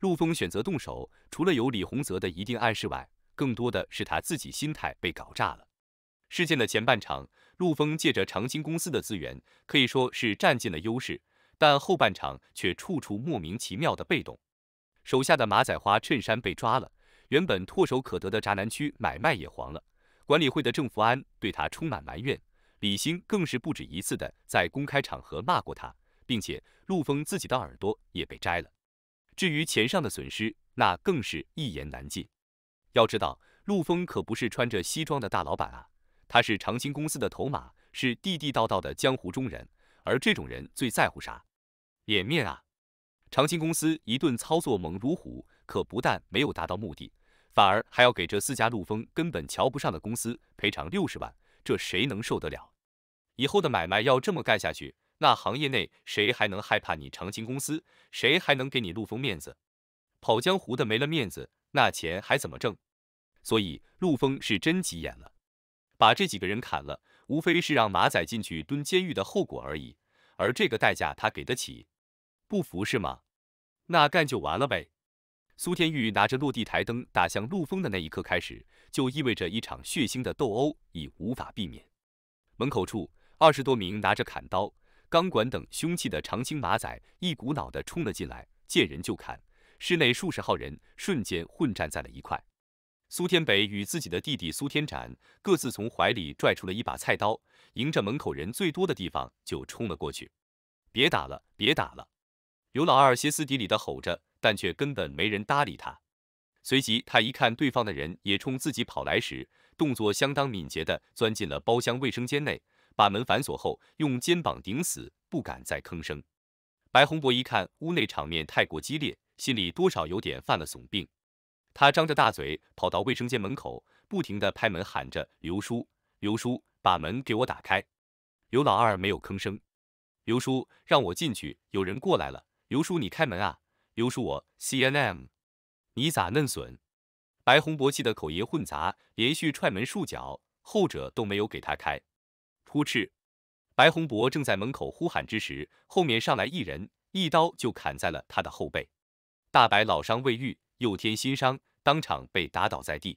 陆风选择动手，除了有李洪泽的一定暗示外，更多的是他自己心态被搞炸了。事件的前半场，陆风借着长青公司的资源，可以说是占尽了优势，但后半场却处处莫名其妙的被动。手下的马仔花衬衫被抓了，原本唾手可得的渣男区买卖也黄了。管理会的郑福安对他充满埋怨，李鑫更是不止一次的在公开场合骂过他，并且陆风自己的耳朵也被摘了。至于钱上的损失，那更是一言难尽。要知道，陆峰可不是穿着西装的大老板啊，他是长青公司的头马，是地地道道的江湖中人。而这种人最在乎啥？脸面啊！长青公司一顿操作猛如虎，可不但没有达到目的，反而还要给这四家陆峰根本瞧不上的公司赔偿六十万，这谁能受得了？以后的买卖要这么干下去？那行业内谁还能害怕你长青公司？谁还能给你陆枫面子？跑江湖的没了面子，那钱还怎么挣？所以陆枫是真急眼了，把这几个人砍了，无非是让马仔进去蹲监狱的后果而已。而这个代价他给得起。不服是吗？那干就完了呗。苏天玉拿着落地台灯打向陆枫的那一刻开始，就意味着一场血腥的斗殴已无法避免。门口处二十多名拿着砍刀。钢管等凶器的长青马仔一股脑的冲了进来，见人就砍。室内数十号人瞬间混战在了一块。苏天北与自己的弟弟苏天展各自从怀里拽出了一把菜刀，迎着门口人最多的地方就冲了过去。别打了，别打了！刘老二歇斯底里的吼着，但却根本没人搭理他。随即他一看对方的人也冲自己跑来时，动作相当敏捷的钻进了包厢卫生间内。把门反锁后，用肩膀顶死，不敢再吭声。白洪博一看屋内场面太过激烈，心里多少有点犯了怂病。他张着大嘴跑到卫生间门口，不停地拍门喊着：“刘叔，刘叔，把门给我打开！”刘老二没有吭声。刘叔，让我进去，有人过来了。刘叔，你开门啊！刘叔，我 C N M，你咋嫩损？白洪博气得口音混杂，连续踹门数脚，后者都没有给他开。扑哧！白洪博正在门口呼喊之时，后面上来一人，一刀就砍在了他的后背。大白老伤未愈，又添新伤，当场被打倒在地。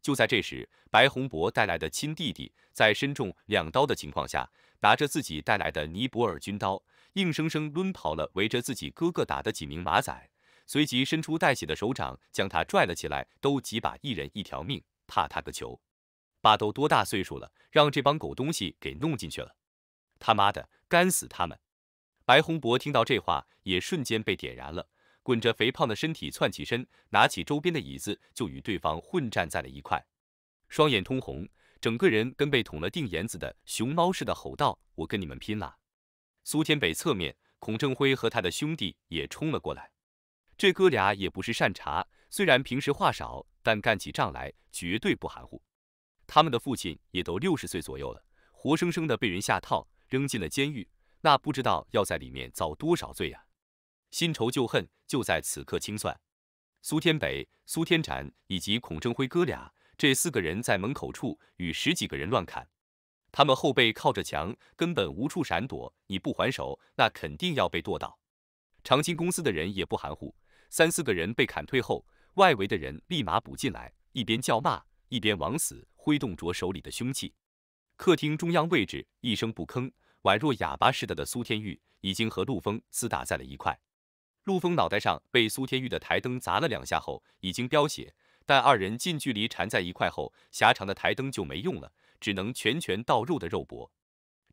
就在这时，白洪博带来的亲弟弟，在身中两刀的情况下，拿着自己带来的尼泊尔军刀，硬生生抡跑了围着自己哥哥打的几名马仔。随即伸出带血的手掌，将他拽了起来，都几把一人一条命，怕他个球！爸都多大岁数了，让这帮狗东西给弄进去了！他妈的，干死他们！白洪博听到这话，也瞬间被点燃了，滚着肥胖的身体窜起身，拿起周边的椅子就与对方混战在了一块，双眼通红，整个人跟被捅了腚眼子的熊猫似的，吼道：“我跟你们拼了！”苏天北侧面，孔正辉和他的兄弟也冲了过来，这哥俩也不是善茬，虽然平时话少，但干起仗来绝对不含糊。他们的父亲也都六十岁左右了，活生生的被人下套扔进了监狱，那不知道要在里面遭多少罪啊！新仇旧恨就在此刻清算。苏天北、苏天展以及孔正辉哥俩这四个人在门口处与十几个人乱砍，他们后背靠着墙，根本无处闪躲，你不还手，那肯定要被剁到。长青公司的人也不含糊，三四个人被砍退后，外围的人立马补进来，一边叫骂，一边往死。挥动着手里的凶器，客厅中央位置一声不吭，宛若哑巴似的的苏天玉已经和陆峰厮打在了一块。陆峰脑袋上被苏天玉的台灯砸了两下后已经飙血，但二人近距离缠在一块后，狭长的台灯就没用了，只能拳拳到肉的肉搏。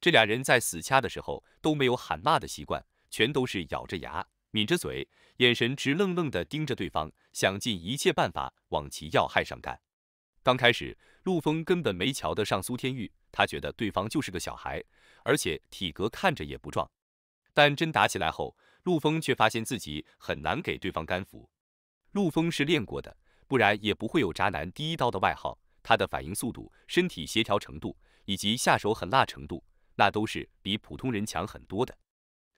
这俩人在死掐的时候都没有喊骂的习惯，全都是咬着牙、抿着嘴，眼神直愣愣的盯着对方，想尽一切办法往其要害上干。刚开始，陆峰根本没瞧得上苏天玉，他觉得对方就是个小孩，而且体格看着也不壮。但真打起来后，陆峰却发现自己很难给对方干服。陆峰是练过的，不然也不会有“渣男第一刀”的外号。他的反应速度、身体协调程度以及下手狠辣程度，那都是比普通人强很多的。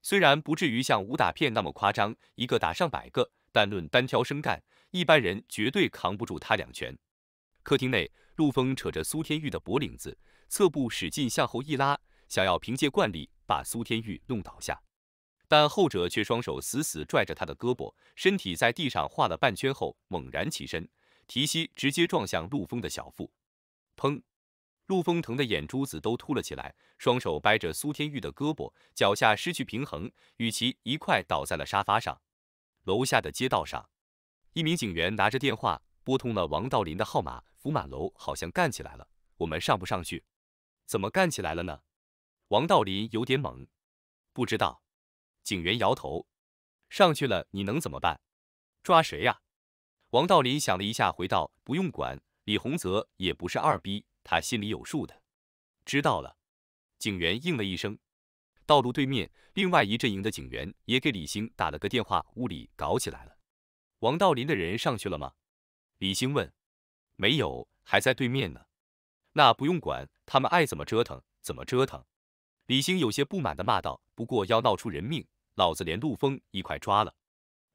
虽然不至于像武打片那么夸张，一个打上百个，但论单挑生干，一般人绝对扛不住他两拳。客厅内，陆峰扯着苏天玉的脖领子，侧步使劲向后一拉，想要凭借惯力把苏天玉弄倒下，但后者却双手死死拽着他的胳膊，身体在地上画了半圈后猛然起身，提膝直接撞向陆峰的小腹，砰！陆峰疼的眼珠子都凸了起来，双手掰着苏天玉的胳膊，脚下失去平衡，与其一块倒在了沙发上。楼下的街道上，一名警员拿着电话。拨通了王道林的号码，福满楼好像干起来了，我们上不上去？怎么干起来了呢？王道林有点懵，不知道。警员摇头，上去了，你能怎么办？抓谁呀？王道林想了一下，回道：不用管。李洪泽也不是二逼，他心里有数的。知道了。警员应了一声。道路对面，另外一阵营的警员也给李兴打了个电话，屋里搞起来了。王道林的人上去了吗？李兴问：“没有，还在对面呢。那不用管，他们爱怎么折腾怎么折腾。”李兴有些不满的骂道：“不过要闹出人命，老子连陆峰一块抓了。”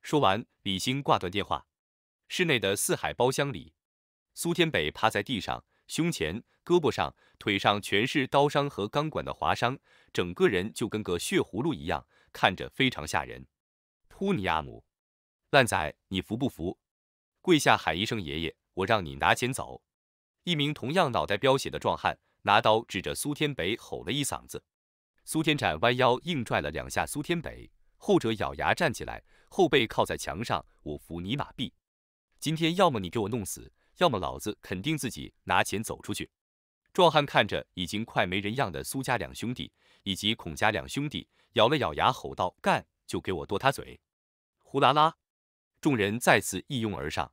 说完，李兴挂断电话。室内的四海包厢里，苏天北趴在地上，胸前、胳膊上、腿上全是刀伤和钢管的划伤，整个人就跟个血葫芦一样，看着非常吓人。托尼阿姆，烂仔，你服不服？跪下喊一声爷爷，我让你拿钱走！一名同样脑袋飙血的壮汉拿刀指着苏天北吼了一嗓子。苏天展弯腰硬拽了两下苏天北，后者咬牙站起来，后背靠在墙上。我服你马痹！今天要么你给我弄死，要么老子肯定自己拿钱走出去。壮汉看着已经快没人样的苏家两兄弟以及孔家两兄弟，咬了咬牙吼道：“干！就给我剁他嘴！”呼啦啦！众人再次一拥而上。